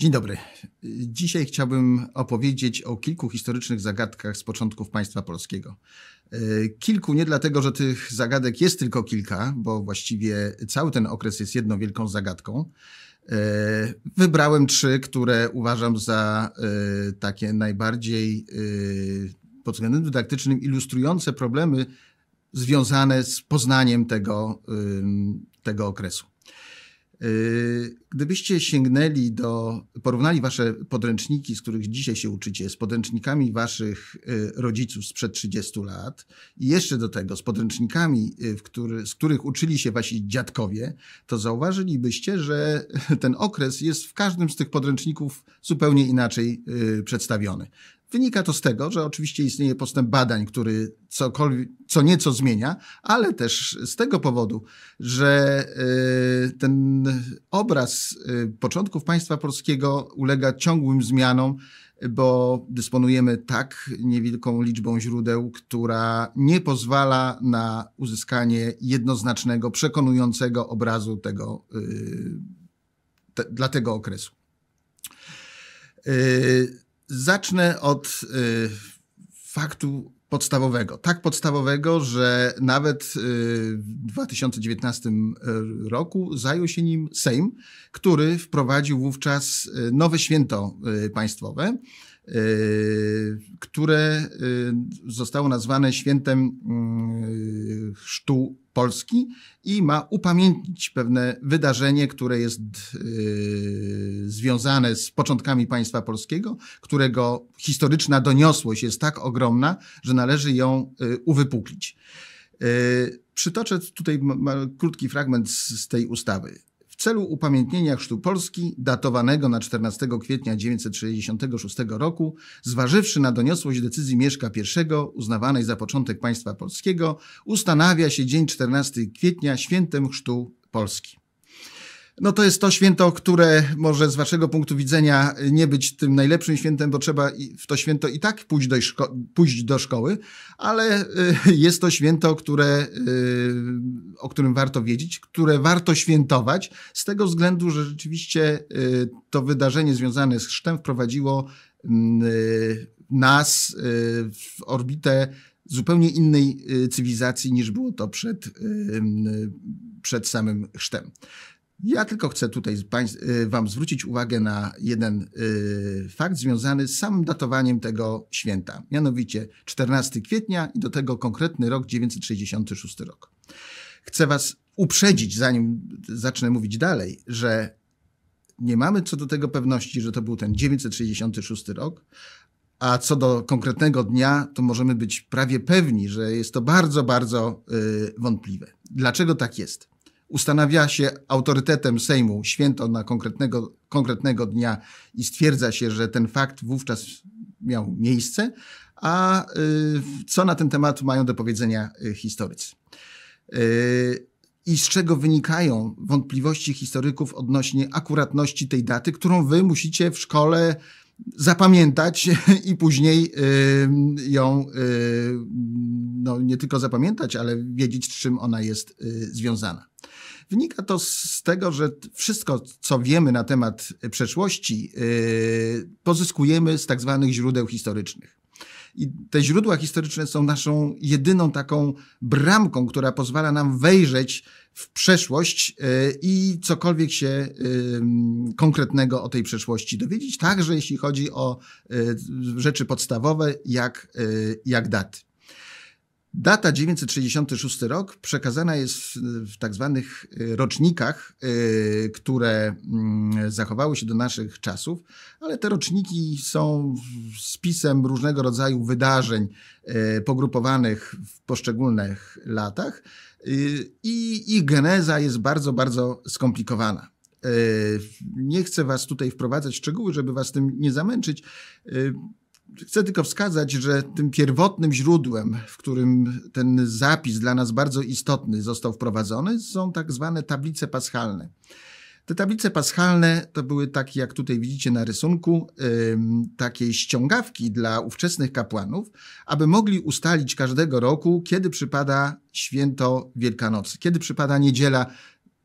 Dzień dobry. Dzisiaj chciałbym opowiedzieć o kilku historycznych zagadkach z początków państwa polskiego. E, kilku nie dlatego, że tych zagadek jest tylko kilka, bo właściwie cały ten okres jest jedną wielką zagadką. E, wybrałem trzy, które uważam za e, takie najbardziej pod względem dydaktycznym ilustrujące problemy związane z poznaniem tego, tego okresu. Yy, gdybyście sięgnęli do, porównali wasze podręczniki, z których dzisiaj się uczycie, z podręcznikami waszych yy, rodziców sprzed 30 lat i jeszcze do tego z podręcznikami, yy, który, z których uczyli się wasi dziadkowie, to zauważylibyście, że ten okres jest w każdym z tych podręczników zupełnie inaczej przedstawiony. Wynika to z tego, że oczywiście istnieje postęp badań, który cokolwiek, co nieco zmienia, ale też z tego powodu, że y, ten obraz y, początków państwa polskiego ulega ciągłym zmianom, bo dysponujemy tak niewielką liczbą źródeł, która nie pozwala na uzyskanie jednoznacznego, przekonującego obrazu tego, y, te, dla tego okresu. Zacznę od y, faktu podstawowego. Tak podstawowego, że nawet y, w 2019 y, roku zajął się nim Sejm, który wprowadził wówczas y, nowe święto państwowe, które zostało nazwane świętem chrztu Polski i ma upamiętnić pewne wydarzenie, które jest yy, związane z początkami państwa polskiego, którego historyczna doniosłość jest tak ogromna, że należy ją yy, uwypuklić. Yy, przytoczę tutaj krótki fragment z tej ustawy celu upamiętnienia Chrztu Polski, datowanego na 14 kwietnia 966 roku, zważywszy na doniosłość decyzji Mieszka I, uznawanej za początek państwa polskiego, ustanawia się dzień 14 kwietnia świętem Chrztu Polski no to jest to święto, które może z waszego punktu widzenia nie być tym najlepszym świętem, bo trzeba w to święto i tak pójść do, szko- pójść do szkoły, ale y, jest to święto, które, y, o którym warto wiedzieć, które warto świętować, z tego względu, że rzeczywiście y, to wydarzenie związane z chrztem wprowadziło mm, nas w orbitę zupełnie innej cywilizacji niż było to przed, przed samym chrztem. Ja tylko chcę tutaj y, Wam zwrócić uwagę na jeden y, fakt związany z samym datowaniem tego święta, mianowicie 14 kwietnia i do tego konkretny rok 966 rok. Chcę Was uprzedzić, zanim zacznę mówić dalej, że nie mamy co do tego pewności, że to był ten 966 rok, a co do konkretnego dnia, to możemy być prawie pewni, że jest to bardzo, bardzo y, wątpliwe. Dlaczego tak jest? ustanawia się autorytetem Sejmu święto na konkretnego, konkretnego dnia i stwierdza się, że ten fakt wówczas miał miejsce, a y, co na ten temat mają do powiedzenia y, historycy. Y, I z czego wynikają wątpliwości historyków odnośnie akuratności tej daty, którą wy musicie w szkole zapamiętać i później ją no, nie tylko zapamiętać, ale wiedzieć, z czym ona jest związana. Wynika to z tego, że wszystko, co wiemy na temat przeszłości, y, pozyskujemy z tak zwanych źródeł historycznych. I te źródła historyczne są naszą jedyną taką bramką, która pozwala nam wejrzeć w przeszłość y, i cokolwiek się konkretnego o tej przeszłości dowiedzieć, także jeśli chodzi o y, rzeczy podstawowe, jak, jak daty. Data 966 rok przekazana jest w tak zwanych y, rocznikach, y, które mm, zachowały się do naszych czasów, ale te roczniki są spisem różnego rodzaju wydarzeń y, pogrupowanych w poszczególnych latach i ich geneza jest bardzo, bardzo skomplikowana. Nie chcę Was tutaj wprowadzać w szczegóły, żeby Was tym nie zamęczyć. Chcę tylko wskazać, że tym pierwotnym źródłem, w którym ten zapis dla nas bardzo istotny został wprowadzony, są tak zwane tablice paschalne. Te tablice paschalne to były takie, jak tutaj widzicie na rysunku, takie ściągawki dla ówczesnych kapłanów, aby mogli ustalić każdego roku, kiedy przypada święto Wielkanocy, kiedy przypada niedziela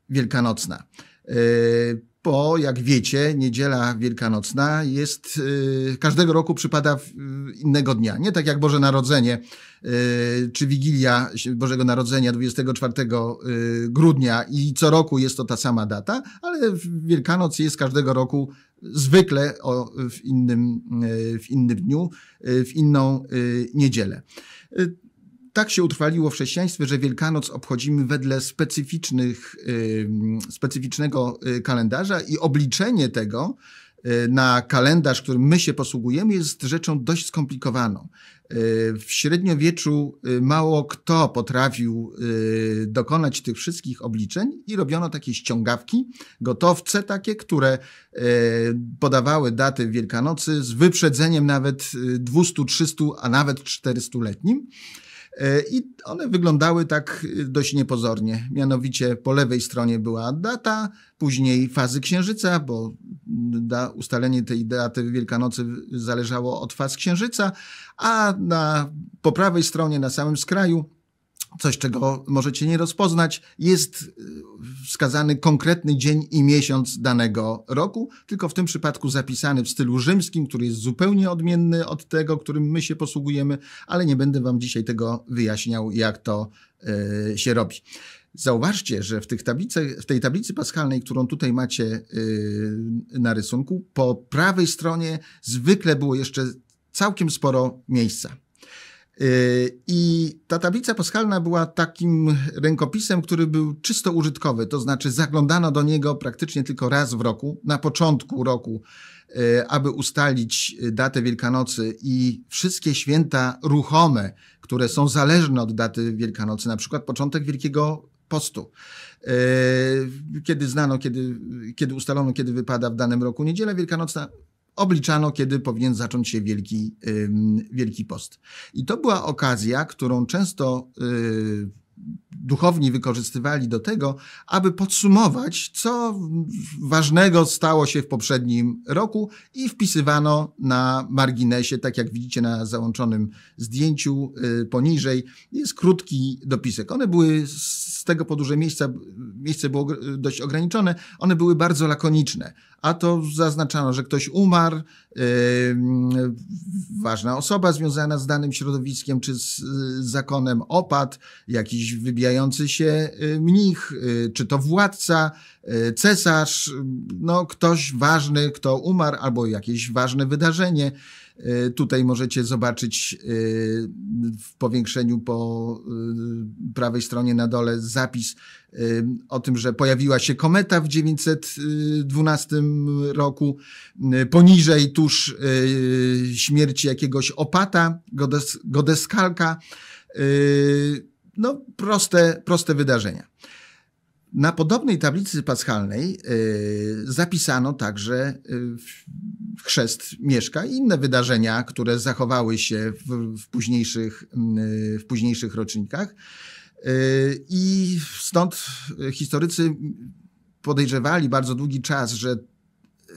wielkanocna. Yy, bo jak wiecie, niedziela wielkanocna jest, y, każdego roku przypada innego dnia. Nie tak jak Boże Narodzenie, y, czy Wigilia Bożego Narodzenia 24 y, grudnia i co roku jest to ta sama data, ale Wielkanoc jest każdego roku zwykle w, innym, w innym dniu, w inną niedzielę tak się utrwaliło w chrześcijaństwie, że Wielkanoc obchodzimy wedle specyficznych, specyficznego e, kalendarza i obliczenie tego e, na kalendarz, którym my się posługujemy, jest rzeczą dość skomplikowaną. E, w średniowieczu mało kto potrafił dokonać tych wszystkich obliczeń i robiono takie ściągawki, gotowce takie, które podawały daty Wielkanocy z wyprzedzeniem nawet 200, 300, a nawet 400-letnim. E, I one wyglądały tak e, dość niepozornie. Mianowicie po lewej stronie była data, później fazy księżyca, bo ustalenie tej daty Wielkanocy zależało od faz księżyca, a na, po prawej stronie, na samym skraju, coś, czego możecie nie rozpoznać, jest y, wskazany konkretny dzień i miesiąc danego roku, tylko w tym przypadku zapisany w stylu rzymskim, który jest zupełnie odmienny od tego, którym my się posługujemy, ale nie będę Wam dzisiaj tego wyjaśniał, jak to yy, się robi. Zauważcie, że w, tych w tej tablicy paschalnej, którą tutaj macie yy, na rysunku, po prawej stronie zwykle było jeszcze całkiem sporo miejsca. Y, I ta tablica paskalna była takim rękopisem, który był czysto użytkowy, to znaczy zaglądano do niego praktycznie tylko raz w roku, na początku roku, y, aby ustalić y, datę Wielkanocy i wszystkie święta ruchome, które są zależne od daty Wielkanocy, na przykład początek Wielkiego postu. Kiedy znano, kiedy, kiedy ustalono, kiedy wypada w danym roku niedziela wielkanocna, obliczano, kiedy powinien zacząć się Wielki, wielki Post. I to była okazja, którą często y, duchowni wykorzystywali do tego, aby podsumować, co ważnego stało się w poprzednim roku i wpisywano na marginesie, tak jak widzicie na załączonym zdjęciu y, poniżej, jest krótki dopisek. One były z tego po że miejsca, miejsce było dość ograniczone, one były bardzo lakoniczne a to zaznaczano, że ktoś umarł, yy, ważna osoba związana z danym środowiskiem czy z zakonem opad, jakiś wybijający się y, mnich, y, czy to władca, y, cesarz, no ktoś ważny, kto umarł albo jakieś ważne wydarzenie. Tutaj możecie zobaczyć w powiększeniu po prawej stronie na dole zapis o tym, że pojawiła się kometa w 912 roku, y, poniżej tuż y, śmierci jakiegoś opata, godes, godeskalka. Y, no, proste, proste wydarzenia. Na podobnej tablicy paschalnej zapisano także chrzest Mieszka i inne wydarzenia, które zachowały się w, w późniejszych, w późniejszych rocznikach. I stąd historycy podejrzewali bardzo długi czas, że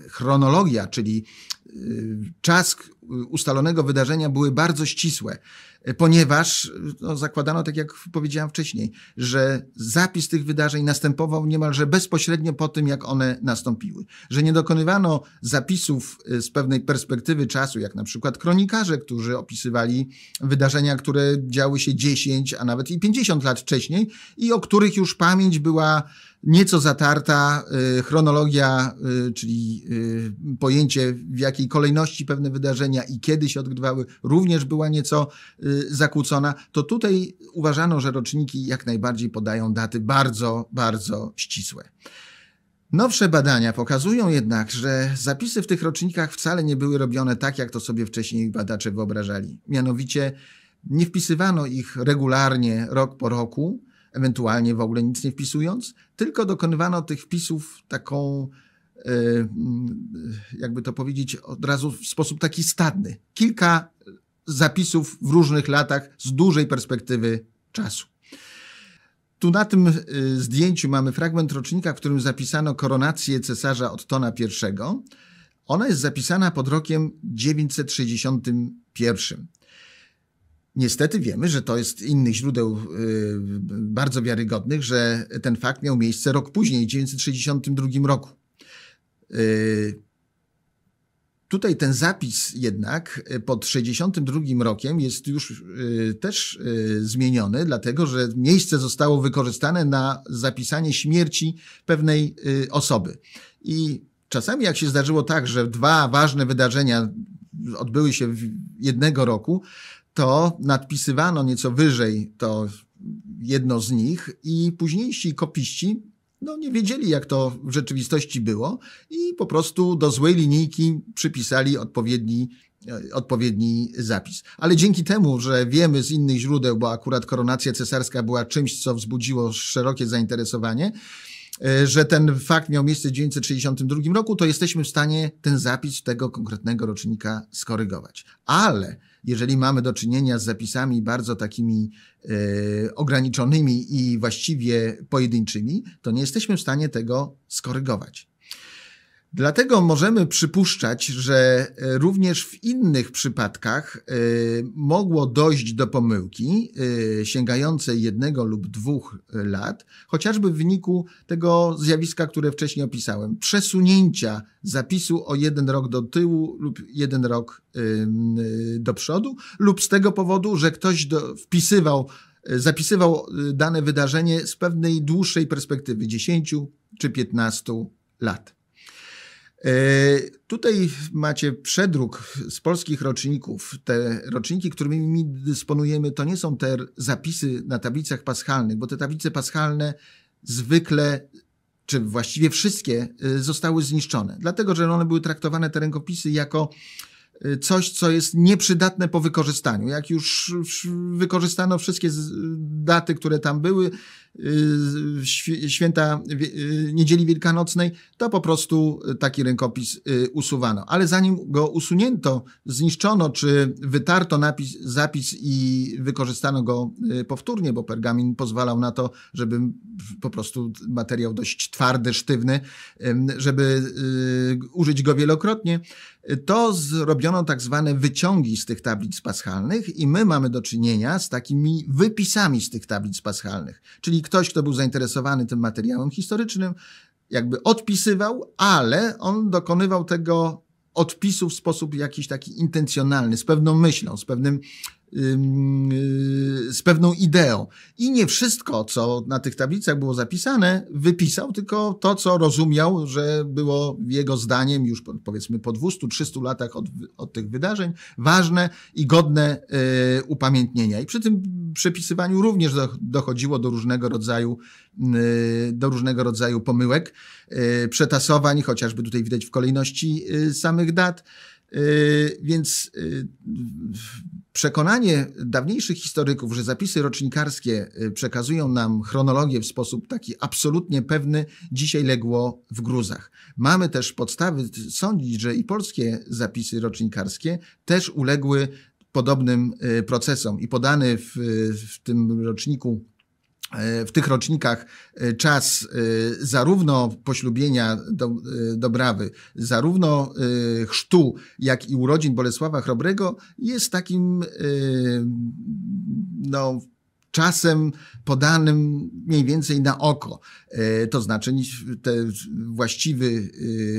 chronologia, czyli y, czas y, ustalonego wydarzenia były bardzo ścisłe ponieważ no, zakładano, tak jak powiedziałem wcześniej, że zapis tych wydarzeń następował niemalże bezpośrednio po tym, jak one nastąpiły. Że nie dokonywano zapisów y, z pewnej perspektywy czasu, jak na przykład kronikarze, którzy opisywali wydarzenia, które działy się 10, a nawet i 50 lat wcześniej i o których już pamięć była nieco zatarta y, chronologia, y, czyli y, pojęcie w jakiej kolejności pewne wydarzenia i kiedy się odgrywały, również była nieco zakłócona, to tutaj uważano, że roczniki jak najbardziej podają daty bardzo, bardzo ścisłe. Nowsze badania pokazują jednak, że zapisy w tych rocznikach wcale nie były robione tak, jak to sobie wcześniej badacze wyobrażali. Mianowicie nie wpisywano ich regularnie rok po roku, ewentualnie w ogóle nic nie wpisując, tylko dokonywano tych wpisów taką, e, mm, jakby to powiedzieć, od razu w sposób taki stadny. Kilka zapisów w różnych latach z dużej perspektywy czasu. Tu na tym e, zdjęciu mamy fragment rocznika, w którym zapisano koronację cesarza Ottona I. Ona jest zapisana pod rokiem 961. Niestety wiemy, że to jest innych źródeł y, bardzo wiarygodnych, że ten fakt miał miejsce rok później, w 1962 roku. Y, tutaj ten zapis jednak pod 62 rokiem jest już y, też zmieniony, dlatego że miejsce zostało wykorzystane na zapisanie śmierci pewnej osoby. I czasami jak się zdarzyło tak, że dwa ważne wydarzenia odbyły się w jednego roku, to nadpisywano nieco wyżej to jedno z nich i późniejsi kopiści no, nie wiedzieli, jak to w rzeczywistości było i po prostu do złej linijki przypisali odpowiedni e, odpowiedni zapis. Ale dzięki temu, że wiemy z innych źródeł, bo akurat koronacja cesarska była czymś, co wzbudziło szerokie zainteresowanie, e, że ten fakt miał miejsce w 962 roku, to jesteśmy w stanie ten zapis tego konkretnego rocznika skorygować. Ale jeżeli mamy do czynienia z zapisami bardzo takimi e, ograniczonymi i właściwie pojedynczymi, to nie jesteśmy w stanie tego skorygować. Dlatego możemy przypuszczać, że e, również w innych przypadkach e, mogło dojść do pomyłki e, sięgającej jednego lub dwóch lat, chociażby w wyniku tego zjawiska, które wcześniej opisałem przesunięcia zapisu o jeden rok do tyłu lub jeden rok do przodu, lub z tego powodu, że ktoś do, wpisywał zapisywał dane wydarzenie z pewnej dłuższej perspektywy 10 czy 15 lat. E, tutaj macie przedruk z polskich roczników. Te roczniki, którymi dysponujemy, to nie są te zapisy na tablicach paschalnych, bo te tablice paschalne zwykle, czy właściwie wszystkie, e, zostały zniszczone. Dlatego, że one były traktowane, te rękopisy, jako e, coś, co jest nieprzydatne po wykorzystaniu. Jak już wykorzystano wszystkie daty, które tam były, Y, święta y, niedzieli wielkanocnej, to po prostu taki rękopis y, usuwano. Ale zanim go usunięto, zniszczono czy wytarto napis, zapis i wykorzystano go powtórnie, bo pergamin pozwalał na to, żeby po prostu materiał dość twardy, sztywny, żeby użyć go wielokrotnie, to zrobiono tak zwane wyciągi z tych tablic paschalnych i my mamy do czynienia z takimi wypisami z tych tablic paschalnych, czyli ktoś, kto był zainteresowany tym materiałem historycznym, jakby odpisywał, ale on dokonywał tego odpisu w sposób jakiś taki intencjonalny, z pewną myślą, z pewnym Y, z pewną ideą. I nie wszystko, co na tych tablicach było zapisane, wypisał, tylko to, co rozumiał, że było jego zdaniem już powiedzmy po 200-300 latach od, od, tych wydarzeń ważne i godne y, upamiętnienia. I przy tym przepisywaniu również dochodziło do różnego rodzaju, y, do różnego rodzaju pomyłek, y, przetasowań, chociażby tutaj widać w kolejności samych dat. Więc Przekonanie dawniejszych historyków, że zapisy rocznikarskie y, przekazują nam chronologię w sposób taki absolutnie pewny, dzisiaj legło w gruzach. Mamy też podstawy sądzić, że i polskie zapisy rocznikarskie też uległy podobnym y, procesom i podany w, w tym roczniku E, w tych rocznikach e, czas e, zarówno poślubienia do, Dobrawy, zarówno chrztu, jak i urodzin Bolesława Chrobrego jest takim no, czasem podanym mniej więcej na oko. To znaczy, te właściwy,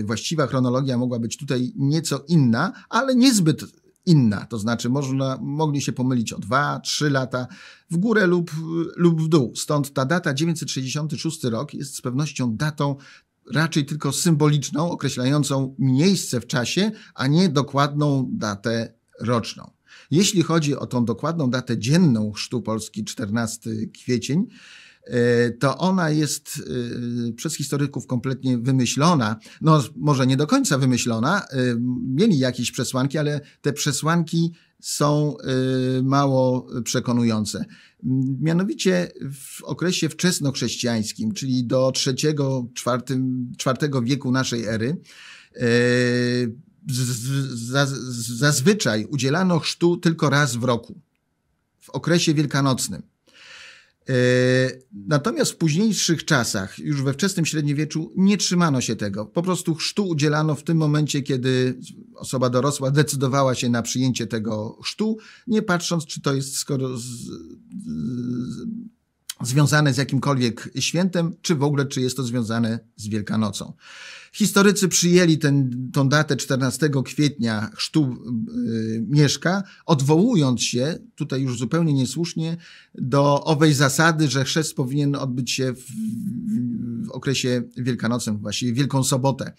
właściwa chronologia mogła być tutaj nieco inna, ale niezbyt inna. To znaczy, można, mogli się pomylić o 2-3 lata w górę lub, lub w dół. Stąd ta data 966 rok jest z pewnością datą raczej tylko symboliczną, określającą miejsce w czasie, a nie dokładną datę roczną. Jeśli chodzi o tą dokładną datę dzienną Chrztu Polski 14 kwiecień, Y, to ona jest y, przez historyków kompletnie wymyślona. No, może nie do końca wymyślona, y, mieli jakieś przesłanki, ale te przesłanki są mało przekonujące. Mm, mianowicie w okresie wczesnochrześcijańskim, czyli do iii czwartego wieku naszej ery, zazwyczaj udzielano chrztu tylko raz w roku, w okresie wielkanocnym. E, natomiast w późniejszych czasach, już we wczesnym średniowieczu, nie trzymano się tego. Po prostu chrztu udzielano w tym momencie, kiedy osoba dorosła decydowała się na przyjęcie tego chrztu, nie patrząc, czy to jest skoro z, z, związane z jakimkolwiek świętem, czy w ogóle, czy jest to związane z Wielkanocą. Historycy przyjęli ten, tą datę 14 kwietnia chrztu y, Mieszka, odwołując się, tutaj już zupełnie niesłusznie, do owej zasady, że chrzest powinien odbyć się w, w okresie wielkanocnym, właściwie Wielką Sobotę.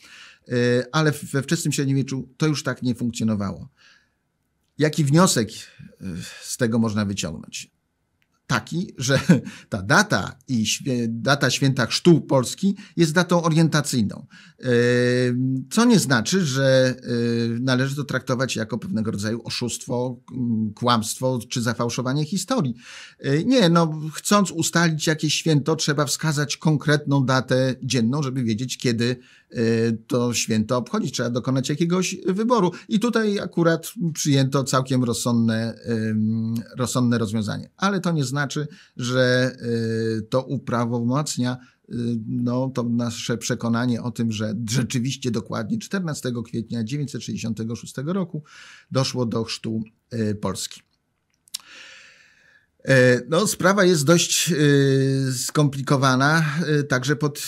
Y, ale we wczesnym średniowieczu to już tak nie funkcjonowało. Jaki wniosek y, z tego można wyciągnąć? taki, że ta data i data święta Chrztu Polski jest datą orientacyjną. E, co nie znaczy, że e, należy to traktować jako pewnego rodzaju oszustwo, kłamstwo czy zafałszowanie historii. E, nie, no chcąc ustalić jakieś święto, trzeba wskazać konkretną datę dzienną, żeby wiedzieć, kiedy Y, to święto obchodzić, trzeba dokonać jakiegoś wyboru. I tutaj akurat przyjęto całkiem rozsądne, rozsądne rozwiązanie. Ale to nie znaczy, że y, to uprawomocnia y, no, to nasze przekonanie o tym, że rzeczywiście dokładnie 14 kwietnia 1966 roku doszło do chrztu Polski. E, no, sprawa jest dość e, skomplikowana e, także pod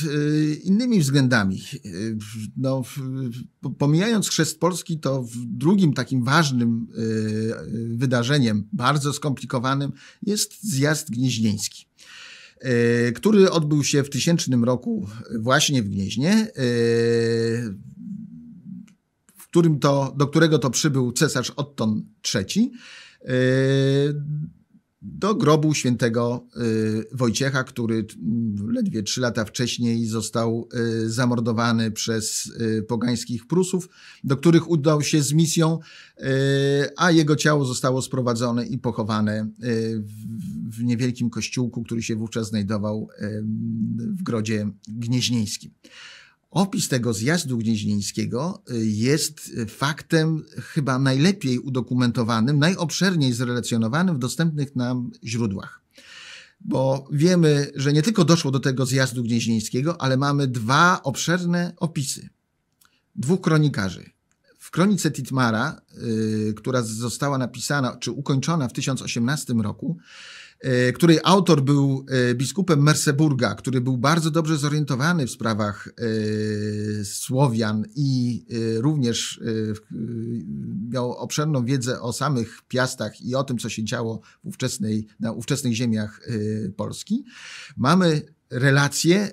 innymi względami. No, pomijając chrzest Polski, to drugim takim ważnym wydarzeniem, bardzo skomplikowanym, jest zjazd gnieźnieński który odbył się w tysięcznym roku właśnie w Gnieźnie, w którym to, do którego to przybył cesarz Otton III do grobu świętego y, Wojciecha, który y, ledwie trzy lata wcześniej został y, zamordowany przez pogańskich Prusów, do których udał się z misją, a jego ciało zostało sprowadzone i pochowane w niewielkim kościółku, który się wówczas znajdował w Grodzie Gnieźnieńskim. Opis tego zjazdu gnieźnieńskiego y, jest y, faktem chyba najlepiej udokumentowanym, najobszerniej zrelacjonowanym w dostępnych nam źródłach. Bo wiemy, że nie tylko doszło do tego zjazdu gnieźnieńskiego, ale mamy dwa obszerne opisy dwóch kronikarzy. W kronice Titmara, yy, która została napisana czy ukończona w 1018 roku, E, której autor był e, biskupem Merseburga, który był bardzo dobrze zorientowany w sprawach e, Słowian i również miał obszerną wiedzę o samych piastach i o tym, co się działo ówczesnej, na ówczesnych ziemiach Polski. Mamy relację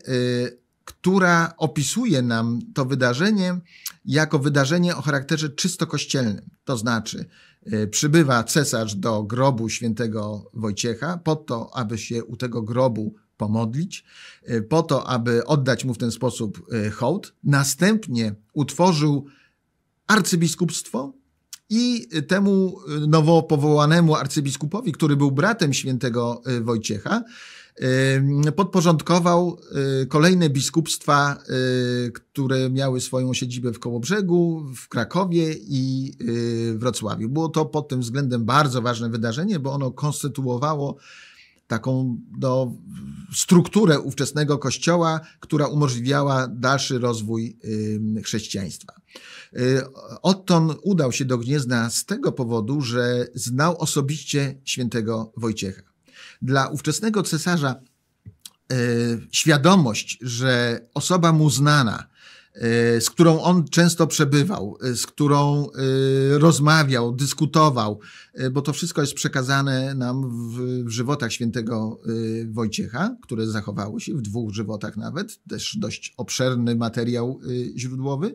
która opisuje nam to wydarzenie jako wydarzenie o charakterze czysto kościelnym. To znaczy, E, przybywa cesarz do grobu świętego Wojciecha po to, aby się u tego grobu pomodlić, e, po to, aby oddać mu w ten sposób e, hołd. Następnie utworzył arcybiskupstwo i temu nowo powołanemu arcybiskupowi, który był bratem świętego Wojciecha, podporządkował y, kolejne biskupstwa, y, które miały swoją siedzibę w Kołobrzegu, w Krakowie i y, Wrocławiu. Było to pod tym względem bardzo ważne wydarzenie, bo ono konstytuowało taką no, strukturę ówczesnego kościoła, która umożliwiała dalszy rozwój chrześcijaństwa. Otton udał się do Gniezna z tego powodu, że znał osobiście świętego Wojciecha dla ówczesnego cesarza e, świadomość, że osoba mu znana, e, z którą on często przebywał, e, z którą rozmawiał, dyskutował, bo to wszystko jest przekazane nam w, w żywotach świętego Wojciecha, które zachowały się w dwóch żywotach nawet, też dość obszerny materiał źródłowy.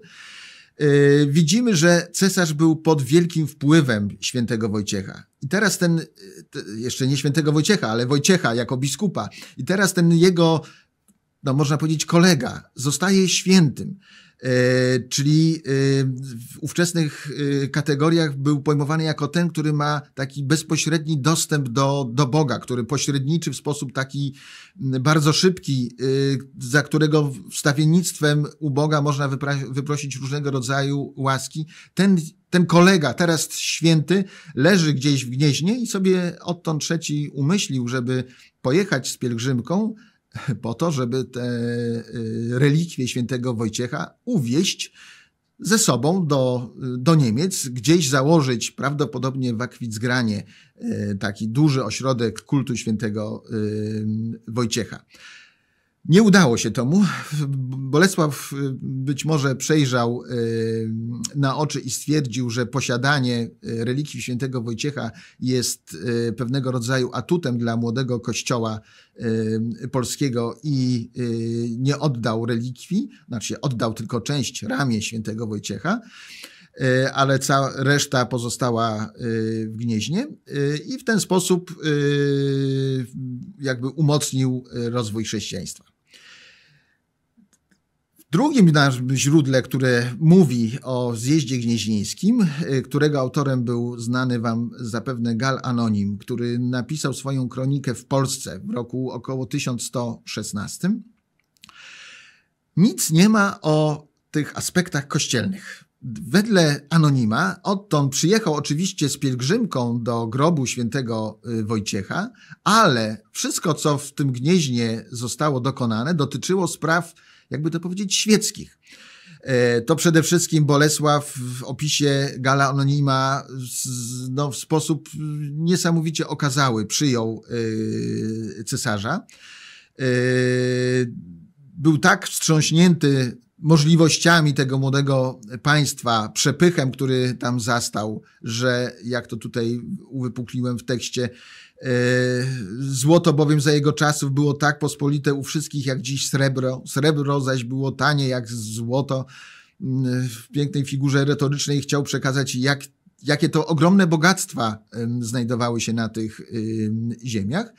E, widzimy, że cesarz był pod wielkim wpływem świętego Wojciecha. I teraz ten, e, jeszcze nie świętego Wojciecha, ale Wojciecha jako biskupa. I teraz ten jego, no można powiedzieć, kolega zostaje świętym. E, czyli e, w ówczesnych e, kategoriach był pojmowany jako ten, który ma taki bezpośredni dostęp do, do Boga, który pośredniczy w sposób taki bardzo szybki, za którego wstawiennictwem u Boga można wyprosić różnego rodzaju łaski. Ten, ten kolega, teraz święty, leży gdzieś w gnieźnie i sobie odtąd trzeci umyślił, żeby pojechać z pielgrzymką, po to, żeby te y, relikwie świętego Wojciecha uwieść ze sobą do, do Niemiec, gdzieś założyć prawdopodobnie w Akwitzgranie y, taki duży ośrodek kultu świętego y, Wojciecha. Nie udało się tomu. Bolesław y, być może przejrzał y, na oczy i stwierdził, że posiadanie y, relikwii świętego Wojciecha jest pewnego rodzaju atutem dla młodego kościoła polskiego i nie oddał relikwii, znaczy oddał tylko część ramię świętego Wojciecha ale cała reszta pozostała w gnieźnie i w ten sposób jakby umocnił rozwój chrześcijaństwa drugim naszym źródle, które mówi o zjeździe gnieźnińskim, e, którego autorem był znany wam zapewne Gal Anonim, który napisał swoją kronikę w Polsce w roku około 1116, nic nie ma o tych aspektach kościelnych. Wedle anonima, odtąd przyjechał oczywiście z pielgrzymką do grobu świętego e, Wojciecha, ale wszystko, co w tym gnieźnie zostało dokonane, dotyczyło spraw jakby to powiedzieć, świeckich. E, to przede wszystkim Bolesław w opisie Gala Anonima no, w sposób niesamowicie okazały przyjął e, cesarza. E, był tak wstrząśnięty możliwościami tego młodego państwa, przepychem, który tam zastał, że jak to tutaj uwypukliłem w tekście, E, złoto bowiem za jego czasów było tak pospolite u wszystkich jak dziś srebro. Srebro zaś było tanie jak złoto. Mm, w pięknej figurze retorycznej chciał przekazać, jak, jakie to ogromne bogactwa znajdowały się na tych ziemiach.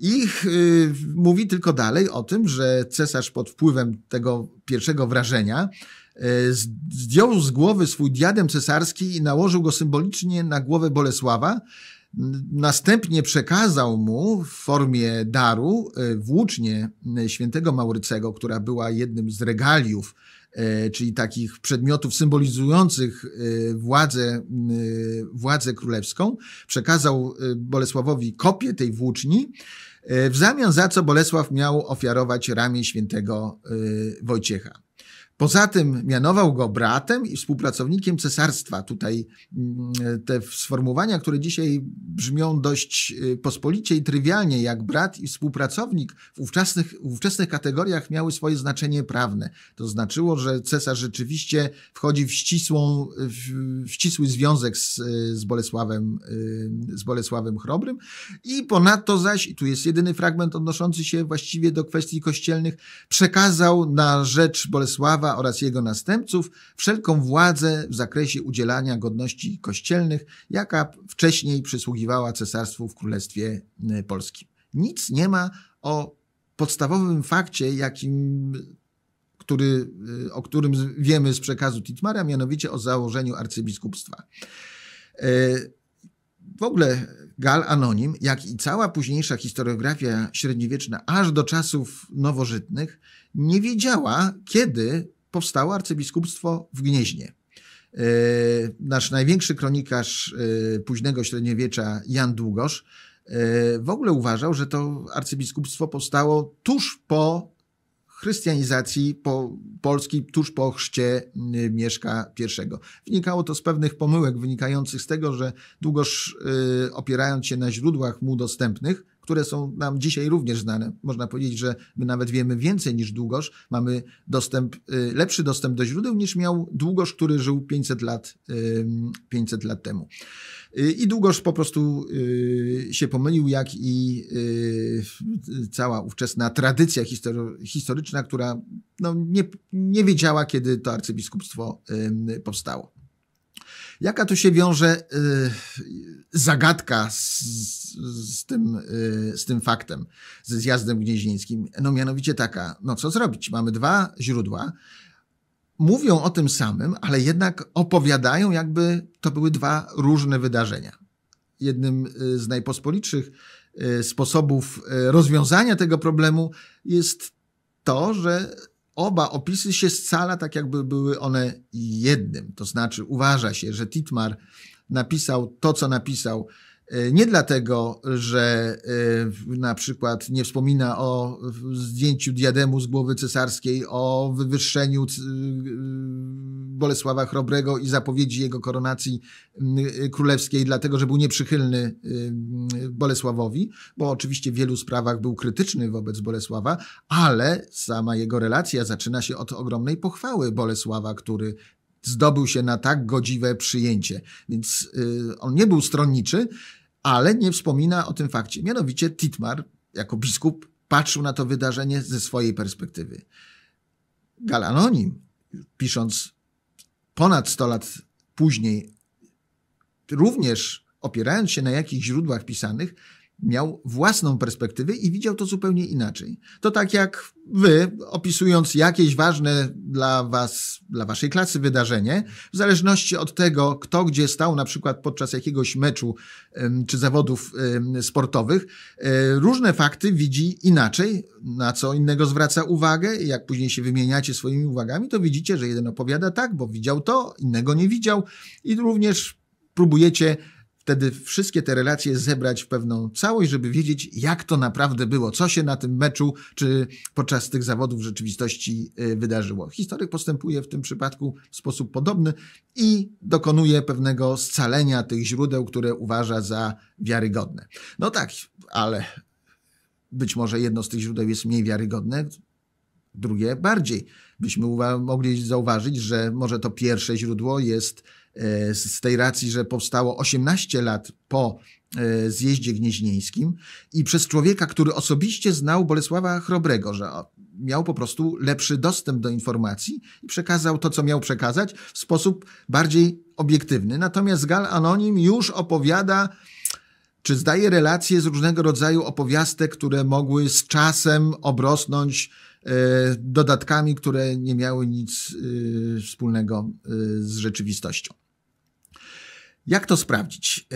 I y, mówi tylko dalej o tym, że cesarz pod wpływem tego pierwszego wrażenia e, zdjął z głowy swój diadem cesarski i nałożył go symbolicznie na głowę Bolesława, Następnie przekazał mu w formie daru e, włócznie e, świętego Maurycego, która była jednym z regaliów, e, czyli takich przedmiotów symbolizujących władzę, władzę królewską. Przekazał Bolesławowi kopię tej włóczni, w zamian za co Bolesław miał ofiarować ramię świętego Wojciecha. Poza tym mianował go bratem i współpracownikiem cesarstwa. Tutaj mm, te sformułowania, które dzisiaj brzmią dość y, pospolicie i trywialnie, jak brat i współpracownik, w ówczesnych, w ówczesnych kategoriach miały swoje znaczenie prawne. To znaczyło, że cesarz rzeczywiście wchodzi w, ścisłą, w ścisły związek z, z, Bolesławem, y, z Bolesławem Chrobrym. I ponadto zaś, i tu jest jedyny fragment odnoszący się właściwie do kwestii kościelnych, przekazał na rzecz Bolesława prawa oraz jego następców wszelką władzę w zakresie udzielania godności kościelnych, jaka wcześniej przysługiwała cesarstwu w Królestwie Polskim. Nic nie ma o podstawowym fakcie, jakim który, y, o którym wiemy z przekazu Titmara, mianowicie o założeniu arcybiskupstwa. E, w ogóle Gal Anonim, jak i cała późniejsza historiografia średniowieczna, aż do czasów nowożytnych, nie wiedziała, kiedy powstało arcybiskupstwo w Gnieźnie. E, nasz największy kronikarz e, późnego średniowiecza Jan Długosz e, w ogóle uważał, że to arcybiskupstwo powstało tuż po chrystianizacji po Polski tuż po chrzcie y, Mieszka I. Wynikało to z pewnych pomyłek wynikających z tego, że Długosz y, opierając się na źródłach mu dostępnych które są nam dzisiaj również znane. Można powiedzieć, że my nawet wiemy więcej niż Długosz. Mamy dostęp, y, lepszy dostęp do źródeł niż miał Długosz, który żył 500 lat, 500 lat temu. Y, I Długosz po prostu y, się pomylił, jak i cała ówczesna tradycja historyczna, która no, nie, nie wiedziała, kiedy to arcybiskupstwo powstało. Jaka tu się wiąże zagadka z z tym, y, z tym faktem, ze zjazdem gnieźnieńskim. No mianowicie taka, no co zrobić? Mamy dwa źródła, mówią o tym samym, ale jednak opowiadają, jakby to były dwa różne wydarzenia. Jednym y, z najpospolitszych y, sposobów rozwiązania tego problemu jest to, że oba opisy się scala tak, jakby były one jednym. To znaczy, uważa się, że Titmar napisał to, co napisał E, nie dlatego, że e, na przykład nie wspomina o zdjęciu diademu z głowy cesarskiej, o wywyższeniu y, y, Bolesława Chrobrego i zapowiedzi jego koronacji y, królewskiej, dlatego że był nieprzychylny Bolesławowi, bo oczywiście w wielu sprawach był krytyczny wobec Bolesława, ale sama jego relacja zaczyna się od ogromnej pochwały Bolesława, który zdobył się na tak godziwe przyjęcie. Więc yy, on nie był stronniczy, ale nie wspomina o tym fakcie. Mianowicie Titmar, jako biskup, patrzył na to wydarzenie ze swojej perspektywy. Galanonim, pisząc ponad 100 lat później, również opierając się na jakichś źródłach pisanych, miał własną perspektywę i widział to zupełnie inaczej. To tak jak wy, opisując jakieś ważne dla was, dla waszej klasy wydarzenie, w zależności od tego, kto gdzie stał, na przykład podczas jakiegoś meczu czy zawodów sportowych, e, różne fakty widzi inaczej, na co innego zwraca uwagę. Jak później się wymieniacie swoimi uwagami, to widzicie, że jeden opowiada tak, bo widział to, innego nie widział i również próbujecie wtedy wszystkie te relacje zebrać w pewną całość, żeby wiedzieć, jak to naprawdę było, co się na tym meczu czy podczas tych zawodów w rzeczywistości y, wydarzyło. Historyk postępuje w tym przypadku w sposób podobny i dokonuje pewnego scalenia tych źródeł, które uważa za wiarygodne. No tak, ale być może jedno z tych źródeł jest mniej wiarygodne, drugie bardziej byśmy mogli zauważyć, że może to pierwsze źródło jest e, z tej racji, że powstało 18 lat po e, zjeździe gnieźnieńskim i przez człowieka, który osobiście znał Bolesława Chrobrego, że miał po prostu lepszy dostęp do informacji i przekazał to, co miał przekazać w sposób bardziej obiektywny. Natomiast Gal Anonim już opowiada, czy zdaje relacje z różnego rodzaju opowiastek, które mogły z czasem obrosnąć E, dodatkami, które nie miały nic e, wspólnego e, z rzeczywistością. Jak to sprawdzić?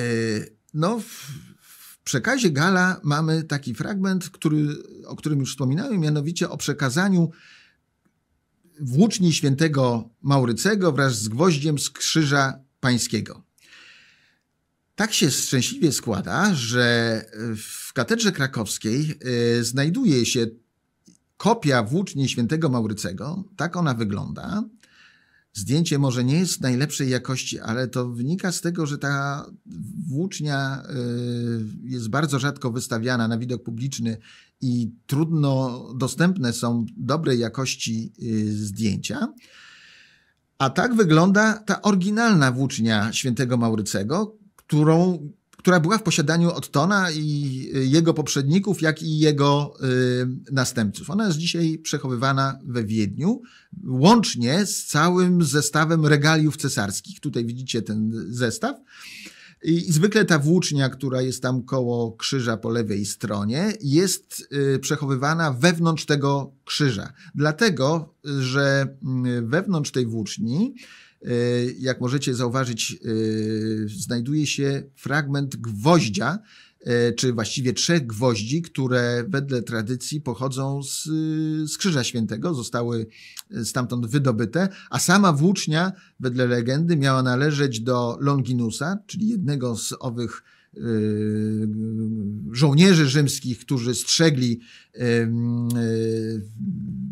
No, w przekazie Gala mamy taki fragment, który, o którym już wspominałem, mianowicie o przekazaniu włóczni świętego Maurycego wraz z gwoździem z krzyża pańskiego. Tak się szczęśliwie składa, że w katedrze krakowskiej znajduje się kopia włóczni świętego Maurycego, tak ona wygląda. Zdjęcie może nie jest najlepszej jakości, ale to wynika z tego, że ta włócznia y, jest bardzo rzadko wystawiana na widok publiczny i trudno dostępne są dobrej jakości y, zdjęcia. A tak wygląda ta oryginalna włócznia świętego Maurycego, którą która była w posiadaniu Ottona i y, jego poprzedników, jak i jego y, następców. Ona jest dzisiaj przechowywana we Wiedniu, łącznie z całym zestawem regaliów cesarskich. Tutaj widzicie ten zestaw. I, zwykle ta włócznia, która jest tam koło krzyża po lewej stronie, jest y, przechowywana wewnątrz tego krzyża. Dlatego, że mm, wewnątrz tej włóczni E, jak możecie zauważyć, e, znajduje się fragment gwoździa, e, czy właściwie trzech gwoździ, które wedle tradycji pochodzą z, z Krzyża Świętego, zostały stamtąd wydobyte, a sama włócznia wedle legendy miała należeć do Longinusa, czyli jednego z owych Y, żołnierzy rzymskich, którzy strzegli y, y,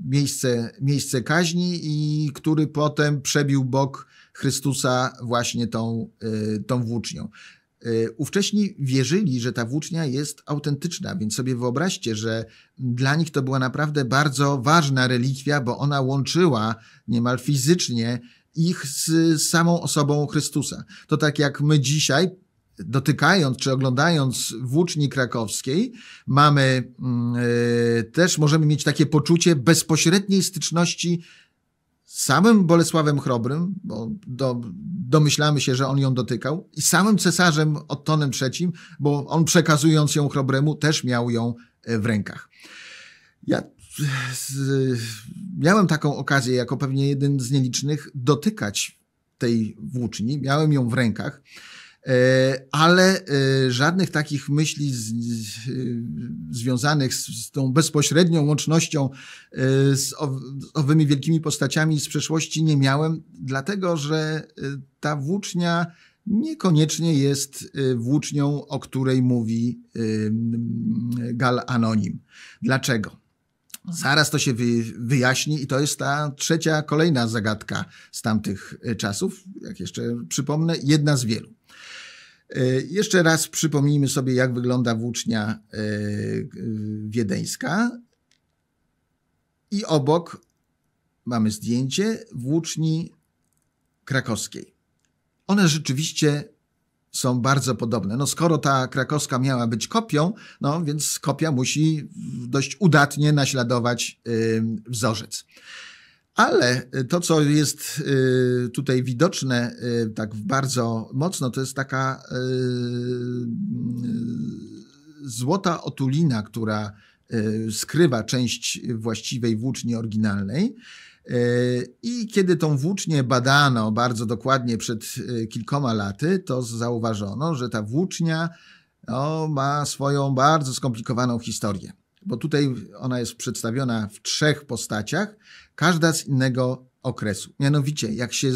miejsce, miejsce kaźni i który potem przebił bok Chrystusa właśnie tą, tą włócznią. Ówcześni wierzyli, że ta włócznia jest autentyczna, więc sobie wyobraźcie, że dla nich to była naprawdę bardzo ważna relikwia, bo ona łączyła niemal fizycznie ich z samą osobą Chrystusa. To tak jak my dzisiaj dotykając czy oglądając włóczni krakowskiej, mamy mm, e, też możemy mieć takie poczucie bezpośredniej styczności z samym Bolesławem Chrobrym, bo do, domyślamy się, że on ją dotykał, i samym cesarzem Ottonem III, bo on przekazując ją Chrobremu też miał ją e, w rękach. Ja miałem taką okazję, jako pewnie jeden z nielicznych, dotykać tej włóczni. Miałem ją w rękach. E, ale e, żadnych takich myśli z, z, e, związanych z, z, tą bezpośrednią łącznością z, owymi wielkimi postaciami z przeszłości nie miałem, dlatego że ta włócznia niekoniecznie jest włócznią, o której mówi Gal Anonim. Dlaczego? Zaraz to się wyjaśni i to jest ta trzecia, kolejna zagadka z tamtych czasów, jak jeszcze przypomnę, jedna z wielu. E, jeszcze raz przypomnijmy sobie, jak wygląda włócznia e, wiedeńska. I obok mamy zdjęcie włóczni krakowskiej. One rzeczywiście są bardzo podobne. No skoro ta krakowska miała być kopią, no więc kopia musi dość udatnie naśladować e, wzorzec. Ale y, to, co jest y, tutaj widoczne y, tak bardzo mocno, to jest taka złota otulina, która skrywa część właściwej włóczni oryginalnej. I kiedy tą włócznię badano bardzo dokładnie przed kilkoma laty, to zauważono, że ta włócznia no, ma swoją bardzo skomplikowaną historię bo tutaj ona jest przedstawiona w trzech postaciach, każda z innego okresu. Mianowicie, jak się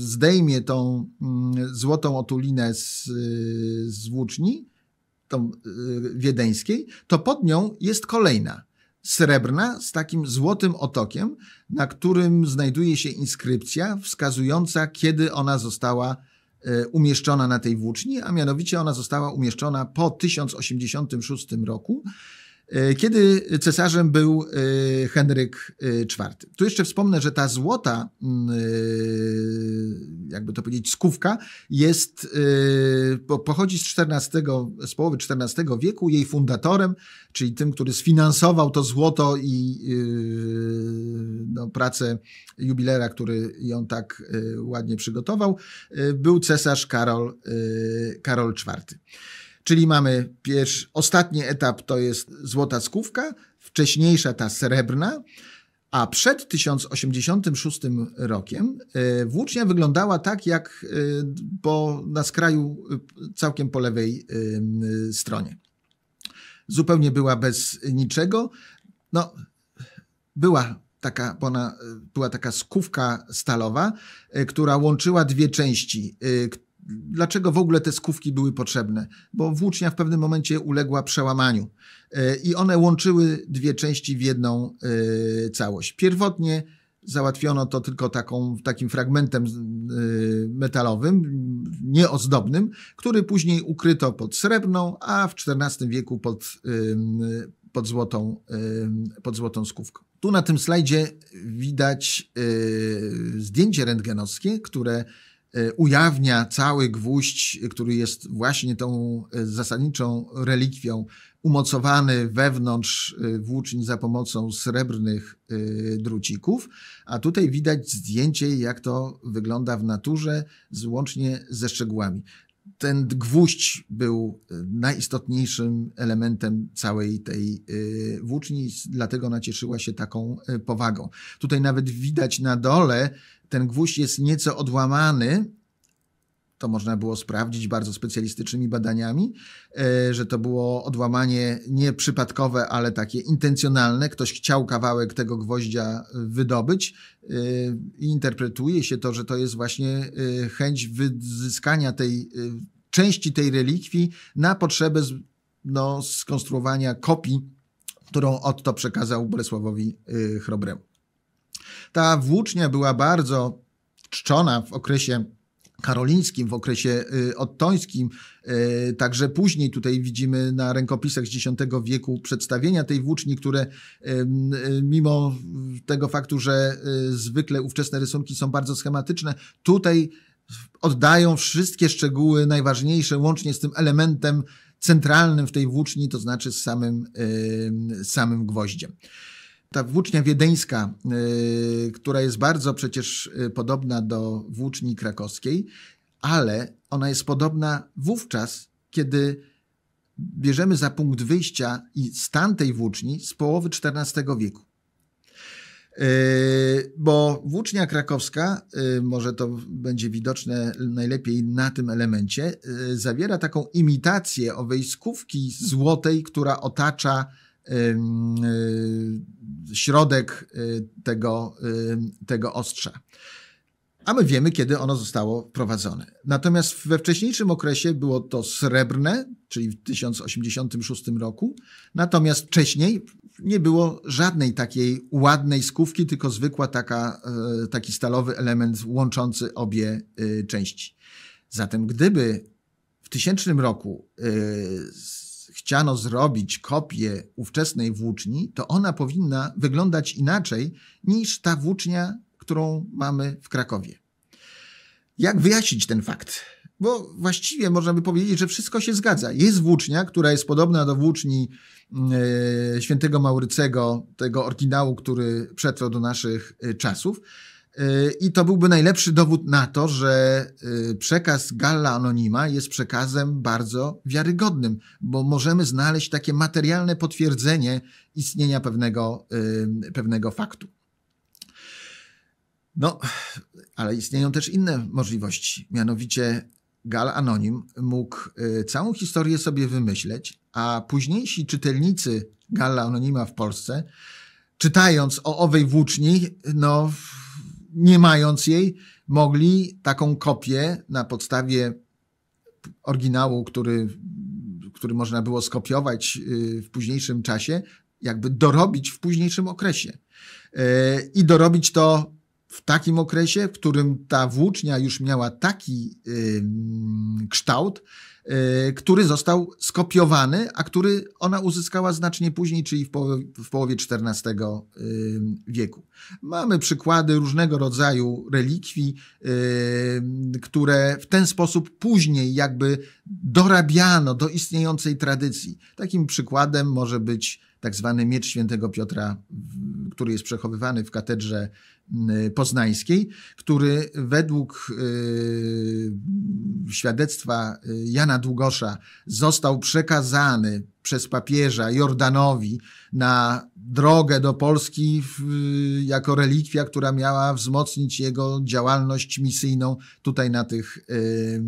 zdejmie tą mm, złotą otulinę z, z włóczni, tą y, wiedeńskiej, to pod nią jest kolejna srebrna z takim złotym otokiem, na którym znajduje się inskrypcja wskazująca, kiedy ona została y, umieszczona na tej włóczni, a mianowicie ona została umieszczona po 1086 roku E, kiedy cesarzem był e, Henryk IV. E, tu jeszcze wspomnę, że ta złota, mm, jakby to powiedzieć, skówka jest, pochodzi z XIV, z połowy XIV wieku, jej fundatorem, czyli tym, który sfinansował to złoto i no, pracę jubilera, który ją tak ładnie przygotował, był cesarz Karol, Karol IV. Czyli mamy pierwszy, ostatni etap to jest złota skówka, wcześniejsza ta srebrna, a przed 1086 rokiem e, włócznia wyglądała tak, jak e, po, na skraju e, całkiem po lewej stronie. Zupełnie była bez niczego. No, była taka, ona, była taka skówka stalowa, która łączyła dwie części dlaczego w ogóle te skówki były potrzebne? Bo włócznia w pewnym momencie uległa przełamaniu e, i one łączyły dwie części w jedną e, całość. Pierwotnie załatwiono to tylko taką, takim fragmentem e, metalowym, nieozdobnym, który później ukryto pod srebrną, a w XIV wieku pod, pod, złotą, pod złotą skówką. Tu na tym slajdzie widać zdjęcie rentgenowskie, które E, ujawnia cały gwóźdź, który jest właśnie tą e, zasadniczą relikwią, umocowany wewnątrz e, włóczni za pomocą srebrnych drucików. A tutaj widać zdjęcie, jak to wygląda w naturze, złącznie ze szczegółami ten gwóźdź był najistotniejszym elementem całej tej włóczni, dlatego nacieszyła się taką powagą. Tutaj nawet widać na dole ten gwóźdź jest nieco odłamany, to można było sprawdzić bardzo specjalistycznymi badaniami, e, że to było odłamanie nie przypadkowe, ale takie intencjonalne. Ktoś chciał kawałek tego gwoździa e, wydobyć e, i interpretuje się to, że to jest właśnie chęć wyzyskania tej części tej relikwii na potrzebę no, skonstruowania kopii, którą Otto przekazał Bolesławowi Chrobremu. Ta włócznia była bardzo czczona w okresie karolińskim, w okresie y, ottońskim. Y, także później tutaj widzimy na rękopisach z X wieku przedstawienia tej włóczni, które y, mimo tego faktu, że zwykle ówczesne rysunki są bardzo schematyczne, tutaj oddają wszystkie szczegóły najważniejsze, łącznie z tym elementem centralnym w tej włóczni, to znaczy z samym, samym gwoździem ta włócznia wiedeńska, y, która jest bardzo przecież y, podobna do włóczni krakowskiej, ale ona jest podobna wówczas, kiedy bierzemy za punkt wyjścia i stan tej włóczni z połowy XIV wieku. Y, bo włócznia krakowska, może to będzie widoczne najlepiej na tym elemencie, zawiera taką imitację owej owejskówki złotej, która otacza środek y, tego, y, tego ostrza. A my wiemy, kiedy ono zostało wprowadzone. Natomiast we wcześniejszym okresie było to srebrne, czyli w 1086 roku, natomiast wcześniej nie było żadnej takiej ładnej skówki, tylko zwykła taka, y, taki stalowy element łączący obie części. Zatem gdyby w tysięcznym roku chciano zrobić kopię ówczesnej włóczni, to ona powinna wyglądać inaczej niż ta włócznia, którą mamy w Krakowie. Jak wyjaśnić ten fakt? Bo właściwie można by powiedzieć, że wszystko się zgadza. Jest włócznia, która jest podobna do włóczni e, świętego Maurycego, tego oryginału, który przetrwał do naszych e, czasów. Y, I to byłby najlepszy dowód na to, że y, przekaz Galla Anonima jest przekazem bardzo wiarygodnym, bo możemy znaleźć takie materialne potwierdzenie istnienia pewnego, y, pewnego faktu. No, ale istnieją też inne możliwości. Mianowicie Gal Anonim mógł całą historię sobie wymyśleć, a późniejsi czytelnicy Galla Anonima w Polsce, czytając o owej włóczni, no nie mając jej, mogli taką kopię na podstawie oryginału, który, który można było skopiować y, w późniejszym czasie, jakby dorobić w późniejszym okresie. Y, I dorobić to w takim okresie, w którym ta włócznia już miała taki kształt, E, który został skopiowany, a który ona uzyskała znacznie później, czyli w, połowie, w połowie XIV e, wieku. Mamy przykłady różnego rodzaju relikwii, e, które w ten sposób później jakby dorabiano do istniejącej tradycji. Takim przykładem może być tak zwany miecz świętego Piotra, który jest przechowywany w katedrze poznańskiej, który według y, świadectwa y, Jana Długosza został przekazany przez papieża Jordanowi na drogę do Polski jako relikwia, która miała wzmocnić jego działalność misyjną tutaj na tych, y,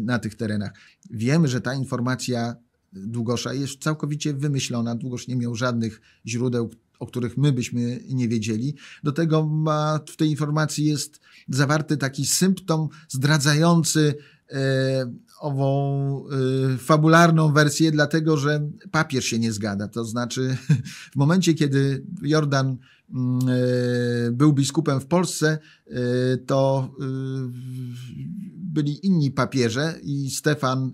na tych terenach. Wiemy, że ta informacja Długosza jest całkowicie wymyślona. Długosz nie miał żadnych źródeł, o których my byśmy nie wiedzieli. Do tego ma, w tej informacji jest zawarty taki symptom zdradzający e, ową e, fabularną wersję, dlatego że papier się nie zgada. To znaczy, w momencie, kiedy Jordan Mm, e, był biskupem w Polsce, e, to e, byli inni papieże i Stefan,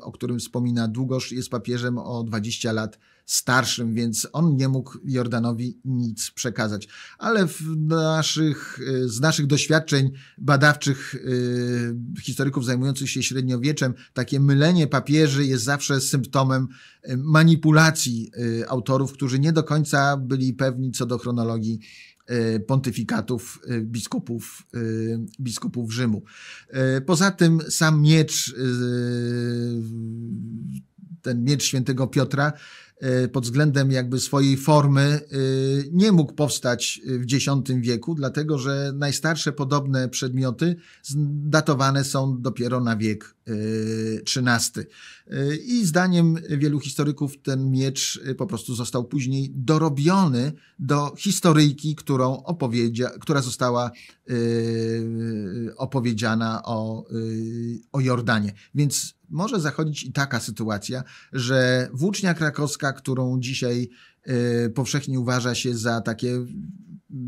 o którym wspomina Długosz, jest papieżem o 20 lat starszym, więc on nie mógł Jordanowi nic przekazać. Ale naszych, z naszych doświadczeń badawczych y, historyków zajmujących się średniowieczem, takie mylenie papieży jest zawsze symptomem y, manipulacji y, autorów, którzy nie do końca byli pewni co do chronologii pontyfikatów biskupów, biskupów Rzymu. Poza tym sam miecz, ten miecz świętego Piotra E, pod względem jakby swojej formy e, nie mógł powstać w X wieku, dlatego że najstarsze podobne przedmioty datowane są dopiero na wiek XIII. E, Y, I zdaniem wielu historyków ten miecz y, po prostu został później dorobiony do historyjki, którą opowiedzia, która została yy, opowiedziana o, yy, o Jordanie. Więc może zachodzić i taka sytuacja, że włócznia krakowska, którą dzisiaj yy, powszechnie uważa się za takie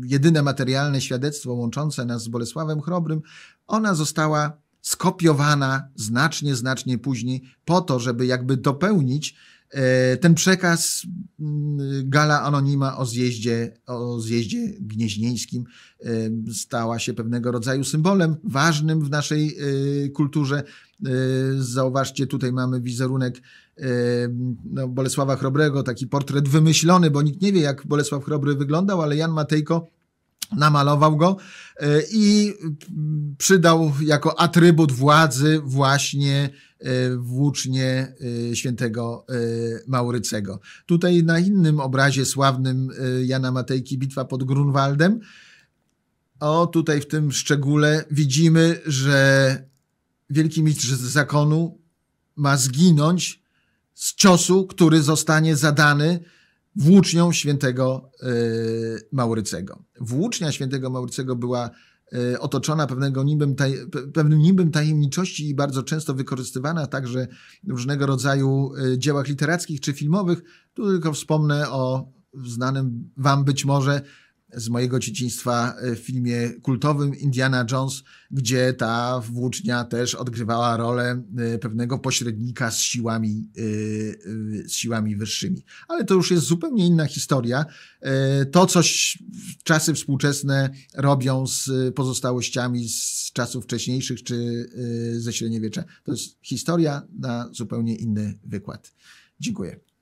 jedyne materialne świadectwo łączące nas z Bolesławem Chrobrym, ona została skopiowana znacznie, znacznie później, po to, żeby jakby dopełnić e, ten przekaz mm, Gala Anonima o zjeździe, o zjeździe gnieźnieńskim e, stała się pewnego rodzaju symbolem ważnym w naszej e, kulturze. Zauważcie, tutaj mamy wizerunek no, Bolesława Chrobrego, taki portret wymyślony, bo nikt nie wie, jak Bolesław Chrobry wyglądał, ale Jan Matejko namalował go e, i mm, przydał jako atrybut władzy właśnie e, włócznie e, świętego Maurycego. Tutaj na innym obrazie sławnym Jana Matejki Bitwa pod Grunwaldem o tutaj w tym szczególe widzimy, że wielki mistrz zakonu ma zginąć z ciosu, który zostanie zadany włócznią świętego e, Maurycego. Włócznia świętego Maurycego była e, otoczona pewnego nimbem pewnym nimbem tajemniczości i bardzo często wykorzystywana także w różnego rodzaju e, dziełach literackich czy filmowych. Tu tylko wspomnę o znanym wam być może z mojego dzieciństwa e, w filmie kultowym Indiana Jones, gdzie ta włócznia też odgrywała rolę e, pewnego pośrednika z siłami, e, z siłami wyższymi. Ale to już jest zupełnie inna historia. To, co czasy współczesne robią z pozostałościami z czasów wcześniejszych czy ze średniowiecza, to jest historia na zupełnie inny wykład. Dziękuję.